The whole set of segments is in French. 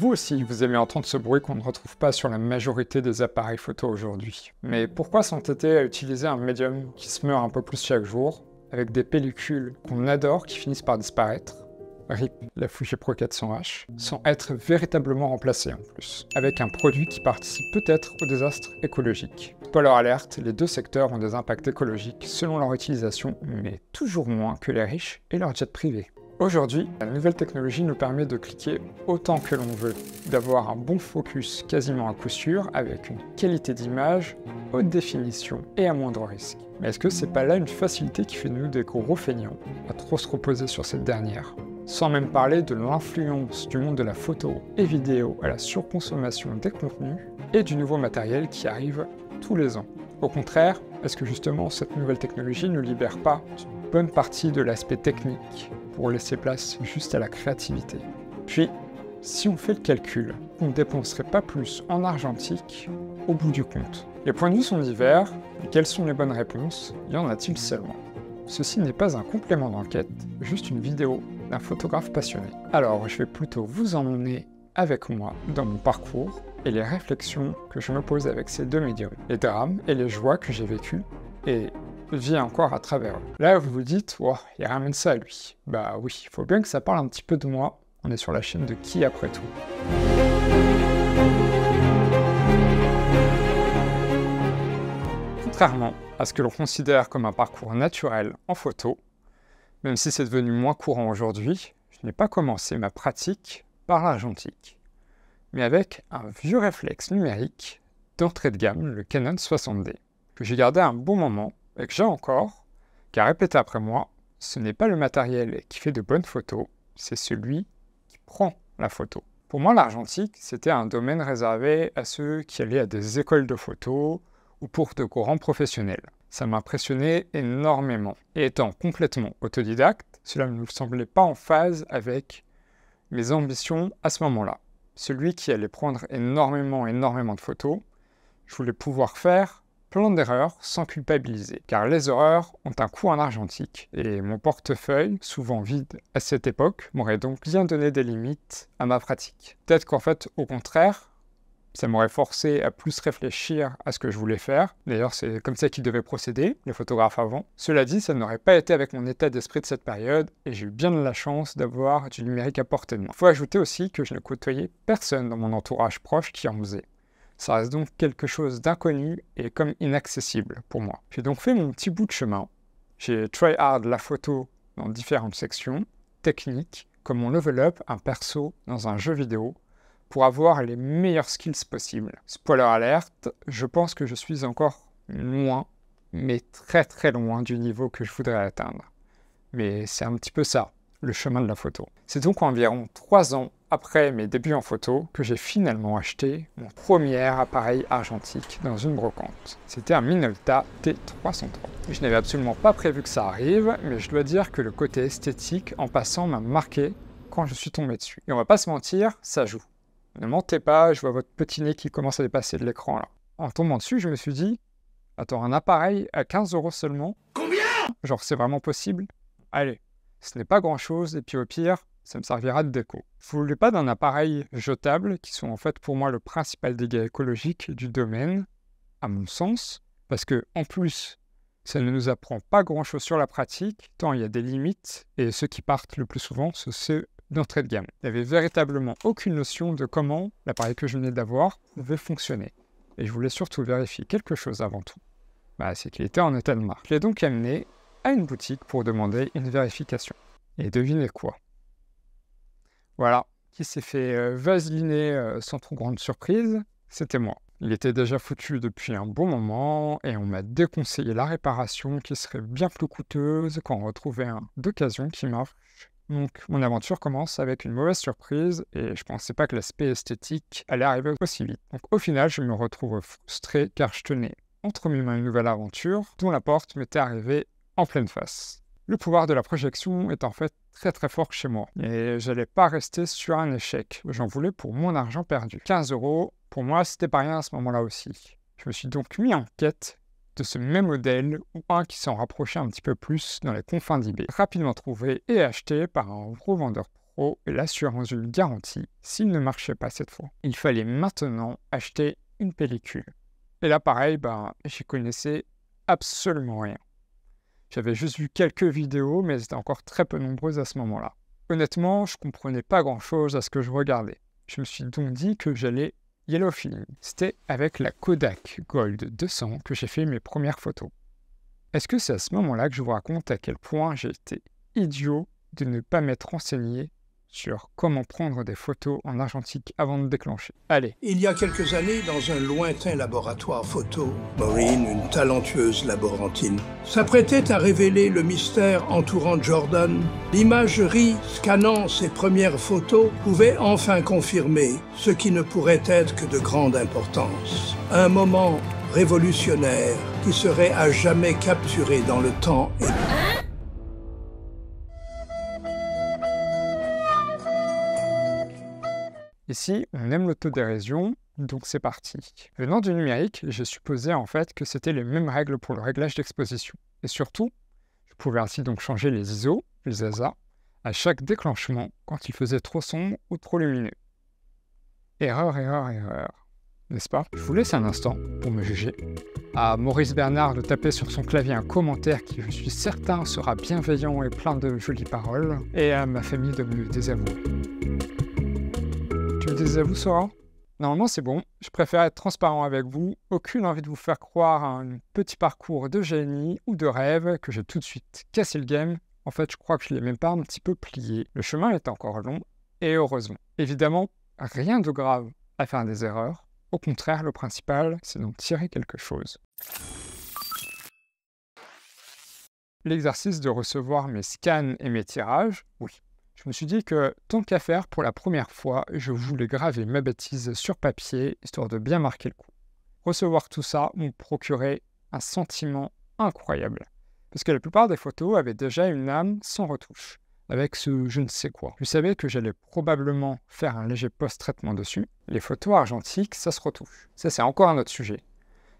vous aussi, vous aimez entendre ce bruit qu'on ne retrouve pas sur la majorité des appareils photo aujourd'hui. Mais pourquoi s'entêter à utiliser un médium qui se meurt un peu plus chaque jour, avec des pellicules qu'on adore qui finissent par disparaître RIP, la Fuji Pro 400H, sans être véritablement remplacé en plus, avec un produit qui participe peut-être au désastre écologique. Spoiler alerte, les deux secteurs ont des impacts écologiques selon leur utilisation, mais toujours moins que les riches et leurs jets privés. Aujourd'hui, la nouvelle technologie nous permet de cliquer autant que l'on veut, d'avoir un bon focus quasiment à coup sûr avec une qualité d'image, haute définition et à moindre risque. Mais est-ce que c'est pas là une facilité qui fait de nous des gros feignants à trop se reposer sur cette dernière sans même parler de l'influence du monde de la photo et vidéo à la surconsommation des contenus et du nouveau matériel qui arrive tous les ans. Au contraire, est-ce que justement cette nouvelle technologie ne libère pas une bonne partie de l'aspect technique laisser place juste à la créativité. Puis, si on fait le calcul, on ne dépenserait pas plus en argentique au bout du compte. Les points de vue sont divers, mais quelles sont les bonnes réponses Y en a-t-il seulement Ceci n'est pas un complément d'enquête, juste une vidéo d'un photographe passionné. Alors, je vais plutôt vous emmener avec moi dans mon parcours et les réflexions que je me pose avec ces deux médiums, les drames et les joies que j'ai vécues, et vient encore à travers eux. Là, vous vous dites, wow, il ramène ça à lui. Bah oui, il faut bien que ça parle un petit peu de moi. On est sur la chaîne de qui après tout Contrairement à ce que l'on considère comme un parcours naturel en photo, même si c'est devenu moins courant aujourd'hui, je n'ai pas commencé ma pratique par l'argentique, mais avec un vieux réflexe numérique d'entrée de gamme, le Canon 60D, que j'ai gardé un bon moment et que j'ai encore, qui a répété après moi, ce n'est pas le matériel qui fait de bonnes photos, c'est celui qui prend la photo. Pour moi, l'argentique, c'était un domaine réservé à ceux qui allaient à des écoles de photos ou pour de courants professionnels. Ça m'impressionnait énormément. Et étant complètement autodidacte, cela ne me semblait pas en phase avec mes ambitions à ce moment-là. Celui qui allait prendre énormément, énormément de photos, je voulais pouvoir faire plein d'erreurs sans culpabiliser, car les horreurs ont un coût en argentique, et mon portefeuille, souvent vide à cette époque, m'aurait donc bien donné des limites à ma pratique. Peut-être qu'en fait, au contraire, ça m'aurait forcé à plus réfléchir à ce que je voulais faire. D'ailleurs, c'est comme ça qu'il devait procéder, les photographe avant. Cela dit, ça n'aurait pas été avec mon état d'esprit de cette période, et j'ai eu bien de la chance d'avoir du numérique à portée de main. faut ajouter aussi que je ne côtoyais personne dans mon entourage proche qui en faisait. Ça reste donc quelque chose d'inconnu et comme inaccessible pour moi. J'ai donc fait mon petit bout de chemin. J'ai try hard la photo dans différentes sections, techniques, comme on level up un perso dans un jeu vidéo pour avoir les meilleurs skills possibles. Spoiler alerte, je pense que je suis encore loin, mais très très loin du niveau que je voudrais atteindre. Mais c'est un petit peu ça, le chemin de la photo. C'est donc environ 3 ans après mes débuts en photo que j'ai finalement acheté mon premier appareil argentique dans une brocante. C'était un Minolta T303. Je n'avais absolument pas prévu que ça arrive, mais je dois dire que le côté esthétique en passant m'a marqué quand je suis tombé dessus. Et on va pas se mentir, ça joue. Ne mentez pas, je vois votre petit nez qui commence à dépasser de l'écran là. En tombant dessus, je me suis dit, attends, un appareil à 15 euros seulement Combien Genre, c'est vraiment possible Allez, ce n'est pas grand chose, et puis au pire, ça me servira de déco. Je voulais pas d'un appareil jetable, qui sont en fait pour moi le principal dégât écologique du domaine, à mon sens, parce que en plus, ça ne nous apprend pas grand-chose sur la pratique, tant il y a des limites, et ceux qui partent le plus souvent, sont ceux d'entrée de gamme. Il n'y avait véritablement aucune notion de comment l'appareil que je venais d'avoir devait fonctionner. Et je voulais surtout vérifier quelque chose avant tout. Bah, c'est qu'il était en état de marque. Je l'ai donc amené à une boutique pour demander une vérification. Et devinez quoi voilà, qui s'est fait euh, vaseliner euh, sans trop grande surprise, c'était moi. Il était déjà foutu depuis un bon moment et on m'a déconseillé la réparation qui serait bien plus coûteuse quand on retrouvait un d'occasion qui marche. Donc mon aventure commence avec une mauvaise surprise et je pensais pas que l'aspect esthétique allait arriver aussi vite. Donc au final je me retrouve frustré car je tenais entre mes mains une nouvelle aventure dont la porte m'était arrivée en pleine face. Le pouvoir de la projection est en fait très très fort chez moi. Et je n'allais pas rester sur un échec. J'en voulais pour mon argent perdu. 15 euros, pour moi, c'était pas rien à ce moment-là aussi. Je me suis donc mis en quête de ce même modèle ou un qui s'en rapprochait un petit peu plus dans les confins d'eBay. Rapidement trouvé et acheté par un gros vendeur pro et l'assurance d'une garantie s'il ne marchait pas cette fois. Il fallait maintenant acheter une pellicule. Et là, pareil, ben, j'y connaissais absolument rien. J'avais juste vu quelques vidéos, mais elles étaient encore très peu nombreuses à ce moment-là. Honnêtement, je comprenais pas grand-chose à ce que je regardais. Je me suis donc dit que j'allais film C'était avec la Kodak Gold 200 que j'ai fait mes premières photos. Est-ce que c'est à ce moment-là que je vous raconte à quel point j'ai été idiot de ne pas m'être renseigné sur comment prendre des photos en argentique avant de déclencher. Allez. Il y a quelques années, dans un lointain laboratoire photo, Maureen, une talentueuse laborantine, s'apprêtait à révéler le mystère entourant Jordan. L'imagerie scannant ses premières photos pouvait enfin confirmer ce qui ne pourrait être que de grande importance. Un moment révolutionnaire qui serait à jamais capturé dans le temps et Ici, on aime l'autodérision, donc c'est parti. Venant du numérique, j'ai supposé en fait que c'était les mêmes règles pour le réglage d'exposition. Et surtout, je pouvais ainsi donc changer les ISO, les ASA, à chaque déclenchement quand il faisait trop sombre ou trop lumineux. Erreur, erreur, erreur. N'est-ce pas Je vous laisse un instant pour me juger. À Maurice Bernard de taper sur son clavier un commentaire qui, je suis certain, sera bienveillant et plein de jolies paroles. Et à ma famille de me désavouer disais, vous Sora Normalement, c'est bon. Je préfère être transparent avec vous. Aucune envie de vous faire croire à un petit parcours de génie ou de rêve que j'ai tout de suite cassé le game. En fait, je crois que je l'ai même pas un petit peu plié. Le chemin est encore long, et heureusement. Évidemment, rien de grave à faire des erreurs. Au contraire, le principal, c'est d'en tirer quelque chose. L'exercice de recevoir mes scans et mes tirages, oui, je me suis dit que tant qu'à faire, pour la première fois, je voulais graver ma bêtise sur papier, histoire de bien marquer le coup. Recevoir tout ça me procurait un sentiment incroyable, parce que la plupart des photos avaient déjà une âme sans retouche, avec ce je ne sais quoi. Je savais que j'allais probablement faire un léger post-traitement dessus. Les photos argentiques, ça se retouche. Ça, c'est encore un autre sujet.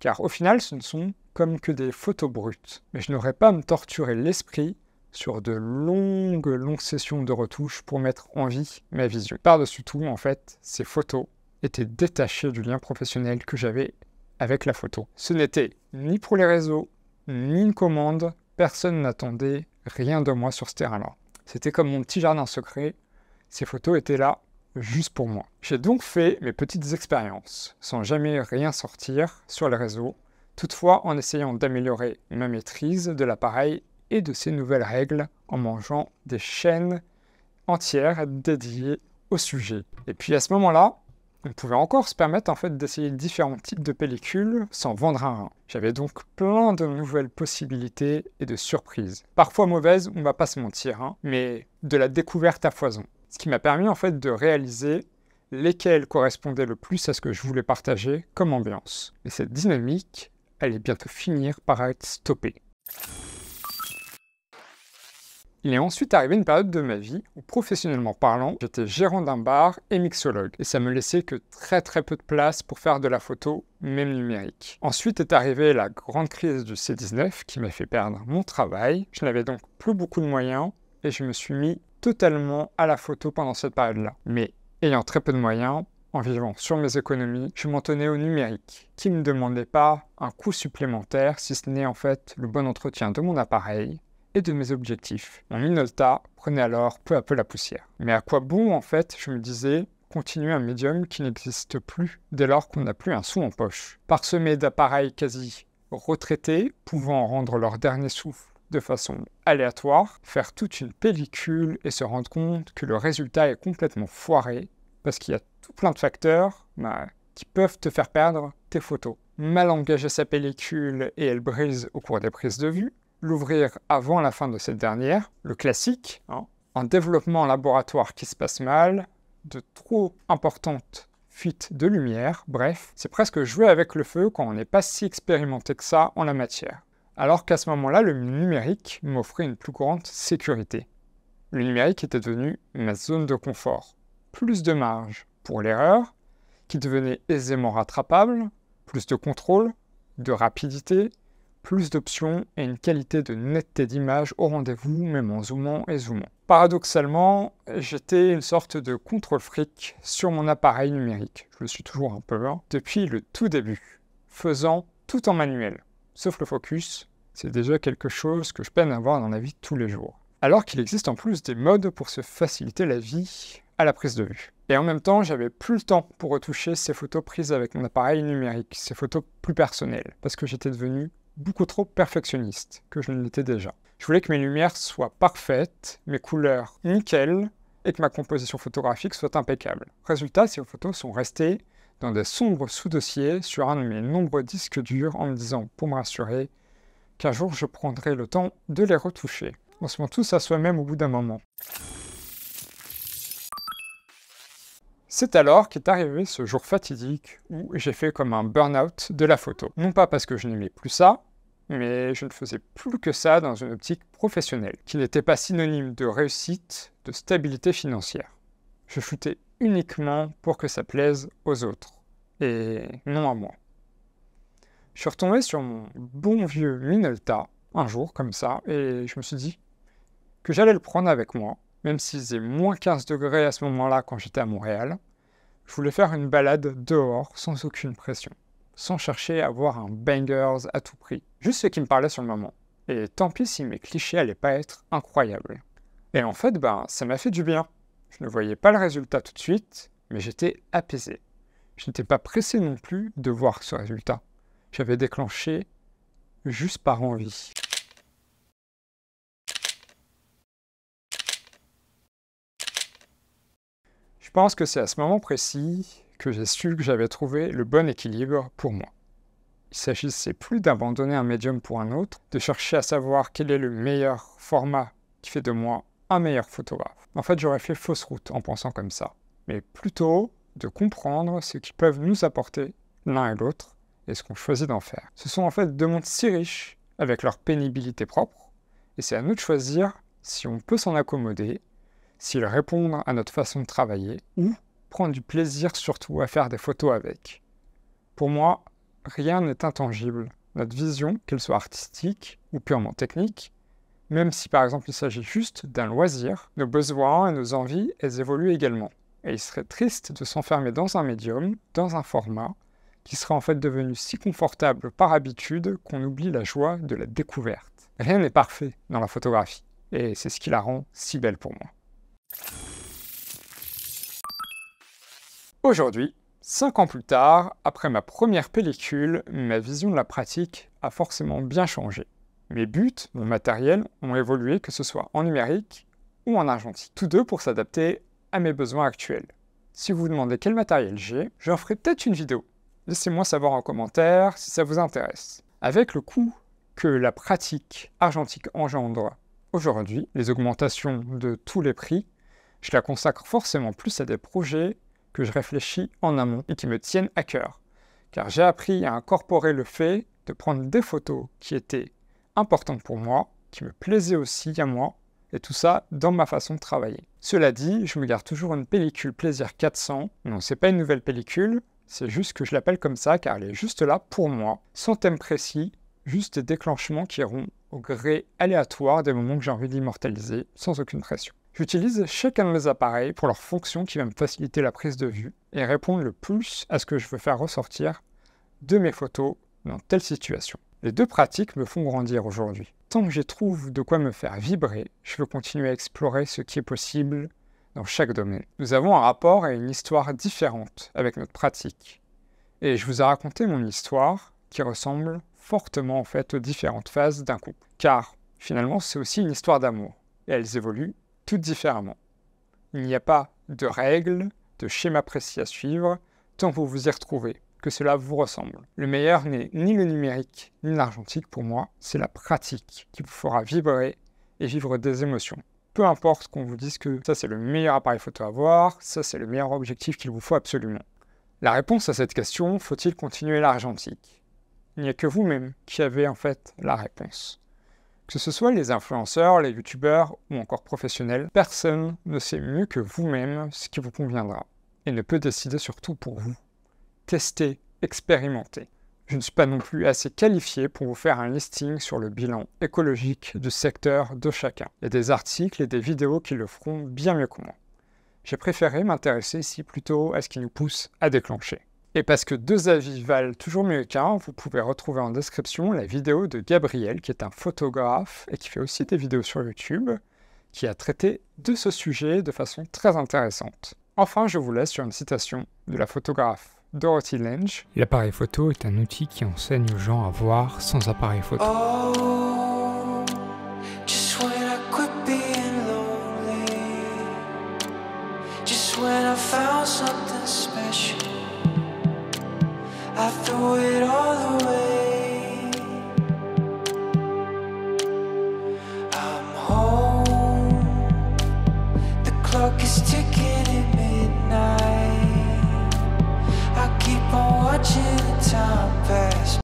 Car au final, ce ne sont comme que des photos brutes. Mais je n'aurais pas à me torturer l'esprit sur de longues, longues sessions de retouches pour mettre en vie ma vision. Par-dessus tout, en fait, ces photos étaient détachées du lien professionnel que j'avais avec la photo. Ce n'était ni pour les réseaux, ni une commande, personne n'attendait rien de moi sur ce terrain-là. C'était comme mon petit jardin secret, ces photos étaient là juste pour moi. J'ai donc fait mes petites expériences, sans jamais rien sortir sur les réseaux, toutefois en essayant d'améliorer ma maîtrise de l'appareil de ces nouvelles règles en mangeant des chaînes entières dédiées au sujet. Et puis à ce moment-là, on pouvait encore se permettre en fait d'essayer différents types de pellicules sans vendre un rein. J'avais donc plein de nouvelles possibilités et de surprises. Parfois mauvaises, on va pas se mentir, hein, mais de la découverte à foison. Ce qui m'a permis en fait de réaliser lesquelles correspondaient le plus à ce que je voulais partager comme ambiance. Et cette dynamique allait bientôt finir par être stoppée. Il est ensuite arrivé une période de ma vie où, professionnellement parlant, j'étais gérant d'un bar et mixologue, et ça me laissait que très très peu de place pour faire de la photo, même numérique. Ensuite est arrivée la grande crise du C19 qui m'a fait perdre mon travail, je n'avais donc plus beaucoup de moyens, et je me suis mis totalement à la photo pendant cette période-là. Mais ayant très peu de moyens, en vivant sur mes économies, je m'en tenais au numérique, qui ne demandait pas un coût supplémentaire si ce n'est en fait le bon entretien de mon appareil, et de mes objectifs. Mon Minolta prenait alors peu à peu la poussière. Mais à quoi bon en fait, je me disais, continuer un médium qui n'existe plus dès lors qu'on n'a plus un sou en poche. Parsemé d'appareils quasi retraités, pouvant rendre leur dernier souffle de façon aléatoire, faire toute une pellicule et se rendre compte que le résultat est complètement foiré, parce qu'il y a tout plein de facteurs bah, qui peuvent te faire perdre tes photos. Mal engager sa pellicule et elle brise au cours des prises de vue, l'ouvrir avant la fin de cette dernière, le classique, un hein. développement laboratoire qui se passe mal, de trop importantes fuites de lumière, bref, c'est presque jouer avec le feu quand on n'est pas si expérimenté que ça en la matière. Alors qu'à ce moment-là, le numérique m'offrait une plus grande sécurité. Le numérique était devenu ma zone de confort. Plus de marge pour l'erreur, qui devenait aisément rattrapable, plus de contrôle, de rapidité, plus d'options et une qualité de netteté d'image au rendez-vous, même en zoomant et zoomant. Paradoxalement, j'étais une sorte de contrôle fric sur mon appareil numérique, je le suis toujours un peu, hein, depuis le tout début, faisant tout en manuel, sauf le focus, c'est déjà quelque chose que je peine à voir dans la vie tous les jours. Alors qu'il existe en plus des modes pour se faciliter la vie à la prise de vue. Et en même temps, j'avais plus le temps pour retoucher ces photos prises avec mon appareil numérique, ces photos plus personnelles, parce que j'étais devenu beaucoup trop perfectionniste que je ne l'étais déjà. Je voulais que mes lumières soient parfaites, mes couleurs nickel, et que ma composition photographique soit impeccable. Résultat, ces photos sont restées dans des sombres sous-dossiers sur un de mes nombreux disques durs en me disant, pour me rassurer, qu'un jour je prendrai le temps de les retoucher. On se ment tous à soi-même au bout d'un moment. C'est alors qu'est arrivé ce jour fatidique où mm. j'ai fait comme un burn-out de la photo. Non pas parce que je n'aimais plus ça, mais je ne faisais plus que ça dans une optique professionnelle, qui n'était pas synonyme de réussite, de stabilité financière. Je shootais uniquement pour que ça plaise aux autres, et non à moi. Je suis retombé sur mon bon vieux Minolta, un jour comme ça, et je me suis dit que j'allais le prendre avec moi, même s'il faisait moins 15 degrés à ce moment-là quand j'étais à Montréal, je voulais faire une balade dehors sans aucune pression, sans chercher à voir un bangers à tout prix, juste ce qui me parlait sur le moment. Et tant pis si mes clichés allaient pas être incroyables. Et en fait, ben, ça m'a fait du bien. Je ne voyais pas le résultat tout de suite, mais j'étais apaisé. Je n'étais pas pressé non plus de voir ce résultat. J'avais déclenché juste par envie. Je pense que c'est à ce moment précis que j'ai su que j'avais trouvé le bon équilibre pour moi. Il s'agissait plus d'abandonner un médium pour un autre, de chercher à savoir quel est le meilleur format qui fait de moi un meilleur photographe. En fait, j'aurais fait fausse route en pensant comme ça, mais plutôt de comprendre ce qu'ils peuvent nous apporter l'un et l'autre et ce qu'on choisit d'en faire. Ce sont en fait deux mondes si riches avec leur pénibilité propre, et c'est à nous de choisir si on peut s'en accommoder s'ils répondent à notre façon de travailler ou prendre du plaisir surtout à faire des photos avec. Pour moi, rien n'est intangible. Notre vision, qu'elle soit artistique ou purement technique, même si par exemple il s'agit juste d'un loisir, nos besoins et nos envies, elles évoluent également. Et il serait triste de s'enfermer dans un médium, dans un format, qui serait en fait devenu si confortable par habitude qu'on oublie la joie de la découverte. Rien n'est parfait dans la photographie, et c'est ce qui la rend si belle pour moi. Aujourd'hui, 5 ans plus tard, après ma première pellicule, ma vision de la pratique a forcément bien changé. Mes buts, mon matériel, ont évolué que ce soit en numérique ou en argentique, tous deux pour s'adapter à mes besoins actuels. Si vous vous demandez quel matériel j'ai, j'en ferai peut-être une vidéo. Laissez-moi savoir en commentaire si ça vous intéresse. Avec le coût que la pratique argentique engendre aujourd'hui, les augmentations de tous les prix, je la consacre forcément plus à des projets que je réfléchis en amont et qui me tiennent à cœur. Car j'ai appris à incorporer le fait de prendre des photos qui étaient importantes pour moi, qui me plaisaient aussi à moi, et tout ça dans ma façon de travailler. Cela dit, je me garde toujours une pellicule Plaisir 400. Non, c'est pas une nouvelle pellicule, c'est juste que je l'appelle comme ça car elle est juste là pour moi, sans thème précis, juste des déclenchements qui iront au gré aléatoire des moments que j'ai envie d'immortaliser, sans aucune pression. J'utilise chacun de mes appareils pour leur fonction qui va me faciliter la prise de vue et répondre le plus à ce que je veux faire ressortir de mes photos dans telle situation. Les deux pratiques me font grandir aujourd'hui. Tant que j'y trouve de quoi me faire vibrer, je veux continuer à explorer ce qui est possible dans chaque domaine. Nous avons un rapport et une histoire différente avec notre pratique. Et je vous ai raconté mon histoire qui ressemble fortement en fait aux différentes phases d'un couple. Car finalement c'est aussi une histoire d'amour. Et elles évoluent tout différemment. Il n'y a pas de règles, de schémas précis à suivre, tant vous vous y retrouvez, que cela vous ressemble. Le meilleur n'est ni le numérique ni l'argentique pour moi, c'est la pratique qui vous fera vibrer et vivre des émotions. Peu importe qu'on vous dise que ça c'est le meilleur appareil photo à avoir, ça c'est le meilleur objectif qu'il vous faut absolument. La réponse à cette question, faut-il continuer l'argentique Il n'y a que vous-même qui avez en fait la réponse. Que ce soit les influenceurs, les youtubeurs ou encore professionnels, personne ne sait mieux que vous-même ce qui vous conviendra et ne peut décider surtout pour vous. Testez, expérimentez. Je ne suis pas non plus assez qualifié pour vous faire un listing sur le bilan écologique du secteur de chacun, Il y a des articles et des vidéos qui le feront bien mieux que moi. J'ai préféré m'intéresser ici plutôt à ce qui nous pousse à déclencher. Et parce que deux avis valent toujours mieux qu'un, vous pouvez retrouver en description la vidéo de Gabriel, qui est un photographe et qui fait aussi des vidéos sur YouTube, qui a traité de ce sujet de façon très intéressante. Enfin, je vous laisse sur une citation de la photographe Dorothy Lange. L'appareil photo est un outil qui enseigne aux gens à voir sans appareil photo. Oh, just when I I threw it all away I'm home The clock is ticking at midnight I keep on watching the time